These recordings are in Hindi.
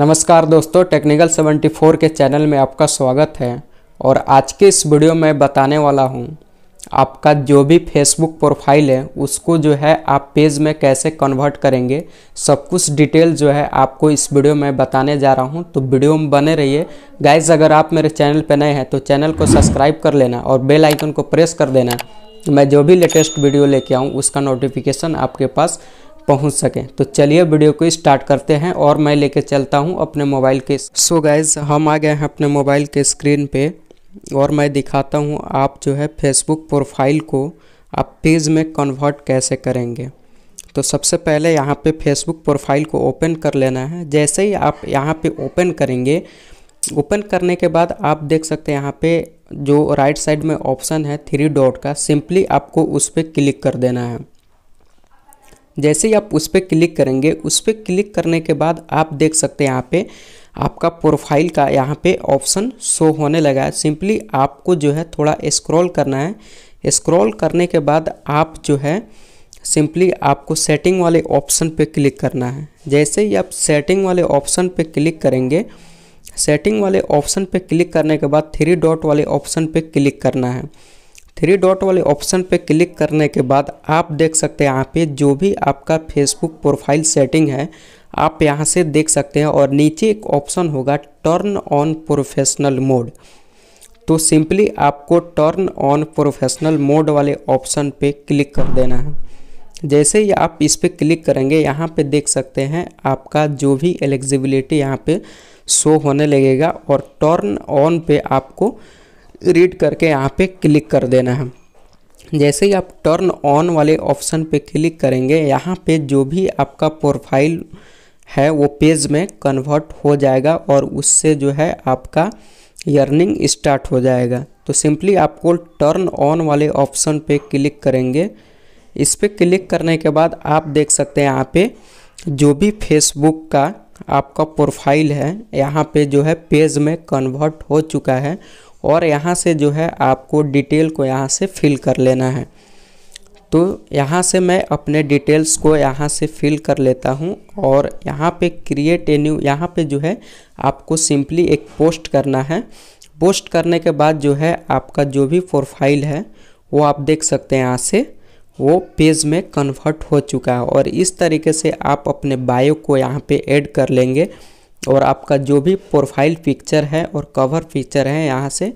नमस्कार दोस्तों टेक्निकल 74 के चैनल में आपका स्वागत है और आज के इस वीडियो में बताने वाला हूँ आपका जो भी फेसबुक प्रोफाइल है उसको जो है आप पेज में कैसे कन्वर्ट करेंगे सब कुछ डिटेल जो है आपको इस वीडियो में बताने जा रहा हूँ तो वीडियो में बने रहिए गाइज अगर आप मेरे चैनल पर नए हैं तो चैनल को सब्सक्राइब कर लेना और बेल आइकन को प्रेस कर देना मैं जो भी लेटेस्ट वीडियो लेके आऊँ उसका नोटिफिकेशन आपके पास पहुंच सकें तो चलिए वीडियो को स्टार्ट करते हैं और मैं लेके चलता हूं अपने मोबाइल के सो so गाइज हम आ गए हैं अपने मोबाइल के स्क्रीन पे और मैं दिखाता हूं आप जो है फेसबुक प्रोफाइल को आप पेज में कन्वर्ट कैसे करेंगे तो सबसे पहले यहाँ पर फेसबुक प्रोफाइल को ओपन कर लेना है जैसे ही आप यहाँ पर ओपन करेंगे ओपन करने के बाद आप देख सकते हैं यहाँ पे जो राइट साइड में ऑप्शन है थ्री डॉट का सिंपली आपको उस पर क्लिक कर देना है जैसे ही आप उस पर क्लिक करेंगे उस पर क्लिक करने के बाद आप देख सकते हैं यहाँ पे आपका प्रोफाइल का यहाँ पे ऑप्शन शो होने लगा है सिंपली आपको जो है थोड़ा स्क्रॉल करना है स्क्रॉल करने के बाद आप जो है सिंपली आपको सेटिंग वाले ऑप्शन पे क्लिक करना है जैसे ही आप सेटिंग वाले ऑप्शन पे क्लिक करेंगे सेटिंग वाले ऑप्शन पे क्लिक करने के बाद थ्री डॉट वाले ऑप्शन पे क्लिक करना है थ्री डॉट वाले ऑप्शन पे क्लिक करने के बाद आप देख सकते हैं यहाँ पे जो भी आपका फेसबुक प्रोफाइल सेटिंग है आप यहाँ से देख सकते हैं और नीचे एक ऑप्शन होगा टर्न ऑन प्रोफेशनल मोड तो सिंपली आपको टर्न ऑन प्रोफेशनल मोड वाले ऑप्शन पे क्लिक कर देना है जैसे ही आप इस पर क्लिक करेंगे यहाँ पे देख सकते हैं आपका जो भी एलिजिबिलिटी यहाँ पे शो होने लगेगा और टर्न ऑन पे आपको रीड करके यहाँ पे क्लिक कर देना है जैसे ही आप टर्न ऑन वाले ऑप्शन पे क्लिक करेंगे यहाँ पे जो भी आपका प्रोफाइल है वो पेज में कन्वर्ट हो जाएगा और उससे जो है आपका यर्निंग स्टार्ट हो जाएगा तो सिंपली आपको टर्न ऑन वाले ऑप्शन पे क्लिक करेंगे इस पर क्लिक करने के बाद आप देख सकते हैं यहाँ पे जो भी फेसबुक का आपका प्रोफाइल है यहाँ पे जो है पेज में कन्वर्ट हो चुका है और यहाँ से जो है आपको डिटेल को यहाँ से फिल कर लेना है तो यहाँ से मैं अपने डिटेल्स को यहाँ से फिल कर लेता हूँ और यहाँ पे क्रिएट ए न्यू यहाँ पे जो है आपको सिंपली एक पोस्ट करना है पोस्ट करने के बाद जो है आपका जो भी प्रोफाइल है वो आप देख सकते हैं यहाँ से वो पेज में कन्वर्ट हो चुका है और इस तरीके से आप अपने बायो को यहाँ पे ऐड कर लेंगे और आपका जो भी प्रोफाइल पिक्चर है और कवर पिक्चर है यहाँ से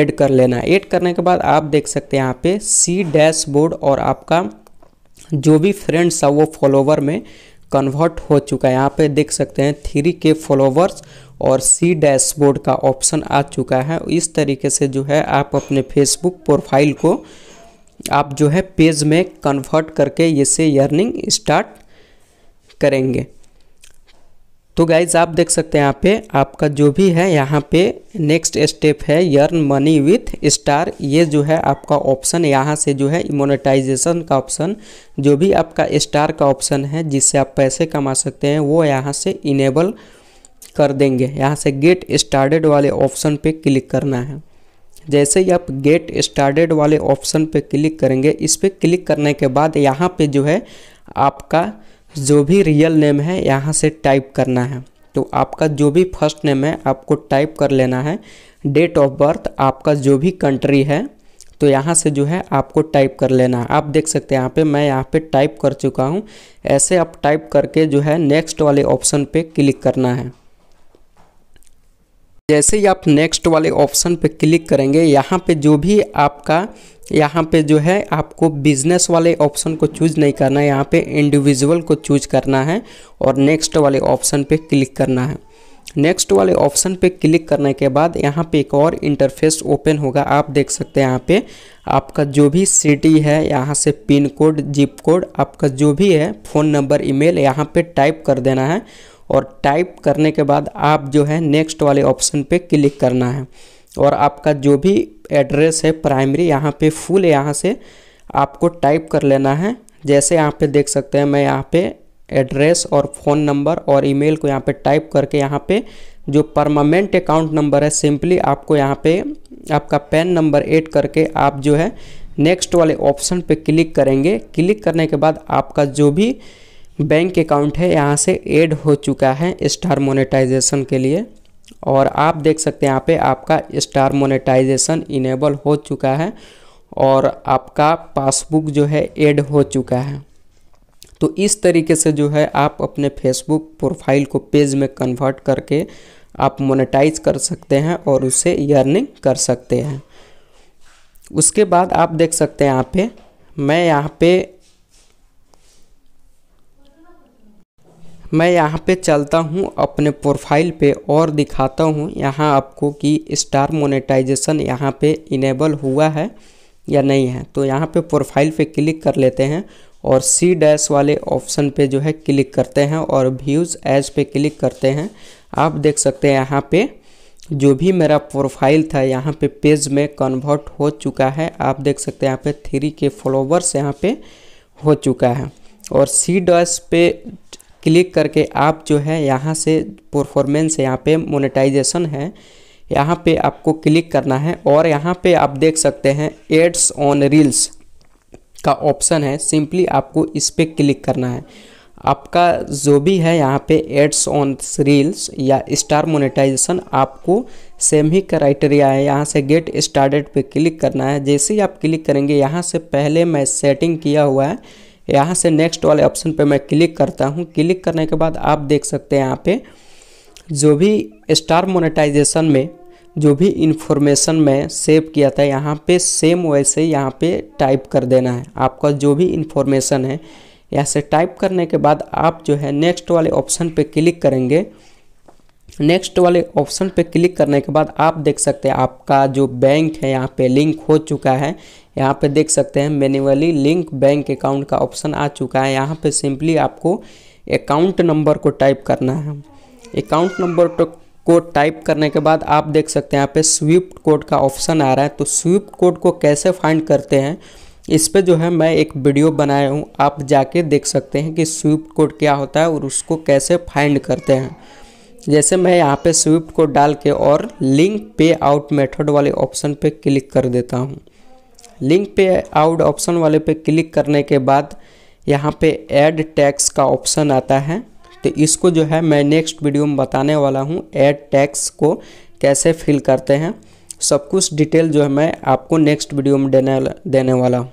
ऐड कर लेना ऐड करने के बाद आप देख सकते हैं यहाँ पे सी डैशबोर्ड और आपका जो भी फ्रेंड्स है वो फॉलोवर में कन्वर्ट हो चुका है यहाँ पे देख सकते हैं थ्री के फॉलोवर्स और सी डैशबोर्ड का ऑप्शन आ चुका है इस तरीके से जो है आप अपने फेसबुक प्रोफाइल को आप जो है पेज में कन्वर्ट करके इसे अर्निंग स्टार्ट करेंगे तो गाइज आप देख सकते हैं यहाँ पे आपका जो भी है यहाँ पे नेक्स्ट स्टेप है यर्न मनी विथ स्टार ये जो है आपका ऑप्शन यहाँ से जो है मोनेटाइजेशन का ऑप्शन जो भी आपका स्टार का ऑप्शन है जिससे आप पैसे कमा सकते हैं वो यहाँ से इनेबल कर देंगे यहाँ से गेट स्टार्टेड वाले ऑप्शन पे क्लिक करना है जैसे ही आप गेट स्टार्टेड वाले ऑप्शन पे क्लिक करेंगे इस पर क्लिक करने के बाद यहाँ पे जो है आपका जो भी रियल नेम है यहाँ से टाइप करना है तो आपका जो भी फर्स्ट नेम है आपको टाइप कर लेना है डेट ऑफ बर्थ आपका जो भी कंट्री है तो यहाँ से जो है आपको टाइप कर लेना है आप देख सकते हैं यहाँ पे मैं यहाँ पे टाइप कर चुका हूँ ऐसे आप टाइप करके जो है नेक्स्ट वाले ऑप्शन पे क्लिक करना है जैसे ही आप नेक्स्ट वाले ऑप्शन पे क्लिक करेंगे यहाँ पे जो भी आपका यहाँ पे जो है आपको बिजनेस वाले ऑप्शन को चूज नहीं करना है यहाँ पे इंडिविजुअल को चूज करना है और नेक्स्ट वाले ऑप्शन पे क्लिक करना है नेक्स्ट वाले ऑप्शन पे क्लिक करने के बाद यहाँ पे एक और इंटरफेस ओपन होगा आप देख सकते हैं यहाँ पे आपका जो भी सिटी है यहाँ से पिन कोड जिप कोड आपका जो भी है फ़ोन नंबर ईमेल यहाँ पे टाइप कर देना है और टाइप करने के बाद आप जो है नेक्स्ट वाले ऑप्शन पे क्लिक करना है और आपका जो भी एड्रेस है प्राइमरी यहाँ पे फुल यहाँ से आपको टाइप कर लेना है जैसे यहाँ पे देख सकते हैं मैं यहाँ पे एड्रेस और फ़ोन नंबर और ईमेल को यहाँ पे टाइप करके यहाँ पे जो परमानेंट अकाउंट नंबर है सिंपली आपको यहाँ पे आपका पैन नंबर ऐड करके आप जो है नेक्स्ट वाले ऑप्शन पे क्लिक करेंगे क्लिक करने के बाद आपका जो भी बैंक अकाउंट है यहाँ से ऐड हो चुका है स्टार मोनेटाइजेशन के लिए और आप देख सकते हैं यहाँ पे आपका स्टार मोनेटाइजेशन इनेबल हो चुका है और आपका पासबुक जो है ऐड हो चुका है तो इस तरीके से जो है आप अपने फेसबुक प्रोफाइल को पेज में कन्वर्ट करके आप मोनेटाइज कर सकते हैं और उसे यर्निंग कर सकते हैं उसके बाद आप देख सकते हैं यहाँ पे मैं यहाँ पे मैं यहाँ पे चलता हूँ अपने प्रोफाइल पे और दिखाता हूँ यहाँ आपको कि स्टार मोनेटाइजेशन यहाँ पे इनेबल हुआ है या नहीं है तो यहाँ पे प्रोफाइल पे क्लिक कर लेते हैं और सी डैश वाले ऑप्शन पे जो है क्लिक करते हैं और व्यूज़ एज पे क्लिक करते हैं आप देख सकते हैं यहाँ पे जो भी मेरा प्रोफाइल था यहाँ पे पेज में कन्वर्ट हो चुका है आप देख सकते हैं यहाँ पे थ्री के फॉलोवर्स यहाँ पे हो चुका है और सी डैश पे क्लिक करके आप जो है यहाँ से परफॉर्मेंस यहाँ पे मोनेटाइजेशन है यहाँ पे आपको क्लिक करना है और यहाँ पे आप देख सकते हैं एड्स ऑन रील्स का ऑप्शन है सिंपली आपको इस पर क्लिक करना है आपका जो भी है यहाँ पे एड्स ऑन रील्स या स्टार मोनेटाइजेशन आपको सेम ही क्राइटेरिया है यहाँ से गेट स्टार्टेड पे क्लिक करना है जैसे ही आप क्लिक करेंगे यहाँ से पहले मैं सेटिंग किया हुआ है यहाँ से नेक्स्ट वाले ऑप्शन पे मैं क्लिक करता हूँ क्लिक करने के बाद आप देख सकते हैं यहाँ पे जो भी स्टार मोनेटाइजेशन में जो भी इन्फॉर्मेशन मैं सेव किया था यहाँ पे सेम वैसे यहाँ पे टाइप कर देना है आपका जो भी इन्फॉर्मेशन है यहाँ से टाइप करने के बाद आप जो है नेक्स्ट वाले ऑप्शन पे क्लिक करेंगे नेक्स्ट वाले ऑप्शन पे क्लिक करने के बाद आप देख सकते हैं आपका जो बैंक है यहाँ पे लिंक हो चुका है यहाँ पे देख सकते हैं मैन्युअली लिंक बैंक अकाउंट का ऑप्शन आ चुका है यहाँ पे सिंपली आपको अकाउंट नंबर को टाइप करना है अकाउंट नंबर को टाइप करने के बाद आप देख सकते हैं यहाँ पे स्विफ्ट कोड का ऑप्शन आ रहा है तो स्विफ्ट कोड को कैसे फाइंड करते हैं इस पर जो है मैं एक वीडियो बनाया हूँ आप जाके देख सकते हैं कि स्विफ्ट कोड क्या होता है और उसको कैसे फाइंड करते हैं जैसे मैं यहाँ पे स्विफ्ट कोड डाल के और लिंक पे आउट मेथड वाले ऑप्शन पे क्लिक कर देता हूँ लिंक पे आउट ऑप्शन वाले पे क्लिक करने के बाद यहाँ पे ऐड टैक्स का ऑप्शन आता है तो इसको जो है मैं नेक्स्ट वीडियो में बताने वाला हूँ ऐड टैक्स को कैसे फिल करते हैं सब कुछ डिटेल जो है मैं आपको नेक्स्ट वीडियो में देने देने वाला हूँ